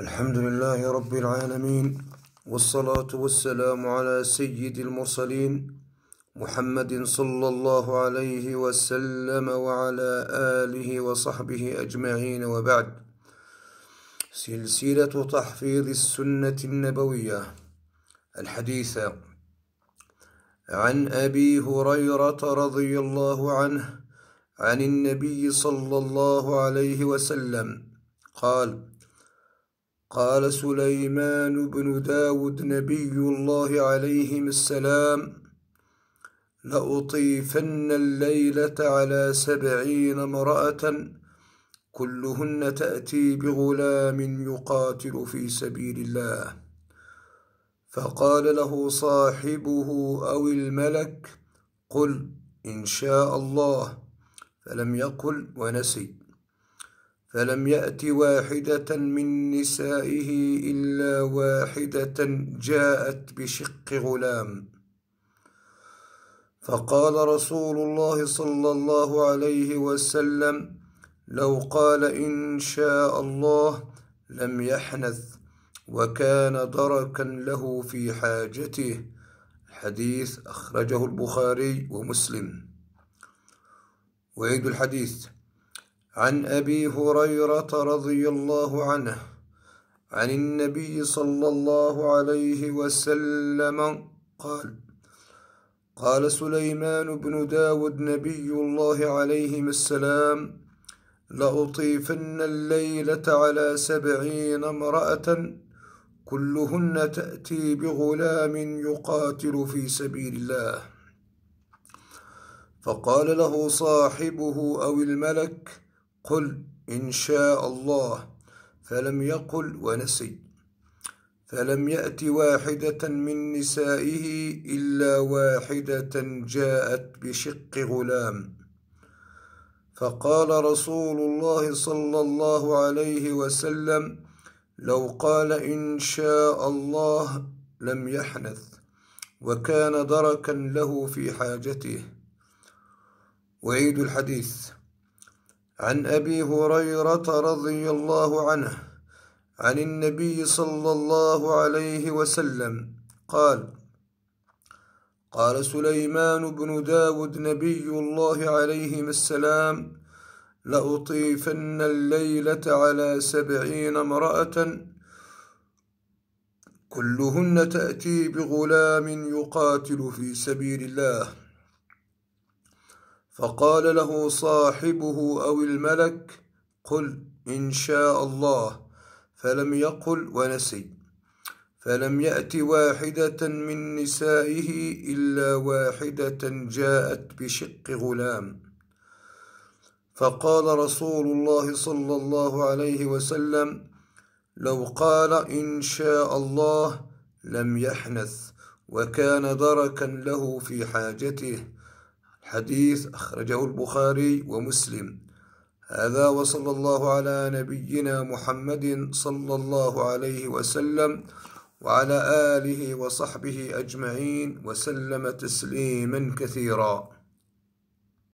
الحمد لله رب العالمين والصلاة والسلام على سيد المرسلين محمد صلى الله عليه وسلم وعلى آله وصحبه أجمعين وبعد سلسلة تحفيظ السنة النبوية الحديث عن أبي هريرة رضي الله عنه عن النبي صلى الله عليه وسلم قال قال سليمان بن داود نبي الله عليهم السلام لأطيفن الليلة على سبعين امرأة كلهن تأتي بغلام يقاتل في سبيل الله فقال له صاحبه أو الملك قل إن شاء الله فلم يقل ونسي فلم يأت واحدة من نسائه إلا واحدة جاءت بشق غلام فقال رسول الله صلى الله عليه وسلم لو قال إن شاء الله لم يحنث وكان دركا له في حاجته الحديث أخرجه البخاري ومسلم وعيد الحديث عن أبي هريرة رضي الله عنه عن النبي صلى الله عليه وسلم قال قال سليمان بن داود نبي الله عليهم السلام لأطيفن الليلة على سبعين امرأة كلهن تأتي بغلام يقاتل في سبيل الله فقال له صاحبه أو الملك قل إن شاء الله فلم يقل ونسي فلم يأت واحدة من نسائه إلا واحدة جاءت بشق غلام فقال رسول الله صلى الله عليه وسلم لو قال إن شاء الله لم يحنث وكان دركا له في حاجته وعيد الحديث عن أبي هريرة رضي الله عنه عن النبي صلى الله عليه وسلم قال قال سليمان بن داود نبي الله عليهما السلام لأطيفن الليلة على سبعين امرأة كلهن تأتي بغلام يقاتل في سبيل الله فقال له صاحبه أو الملك قل إن شاء الله فلم يقل ونسي فلم يأت واحدة من نسائه إلا واحدة جاءت بشق غلام فقال رسول الله صلى الله عليه وسلم لو قال إن شاء الله لم يحنث وكان دركا له في حاجته حديث أخرجه البخاري ومسلم هذا وصلى الله على نبينا محمد صلى الله عليه وسلم وعلى آله وصحبه أجمعين وسلم تسليما كثيرا